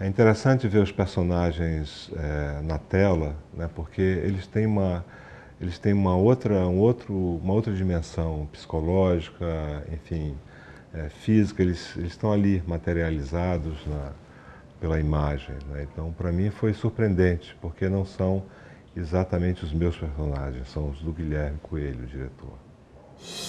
É interessante ver os personagens é, na tela, né, porque eles têm uma eles têm uma outra um outro uma outra dimensão psicológica, enfim, é, física. Eles, eles estão ali materializados na, pela imagem. Né? Então, para mim foi surpreendente, porque não são exatamente os meus personagens, são os do Guilherme Coelho, diretor.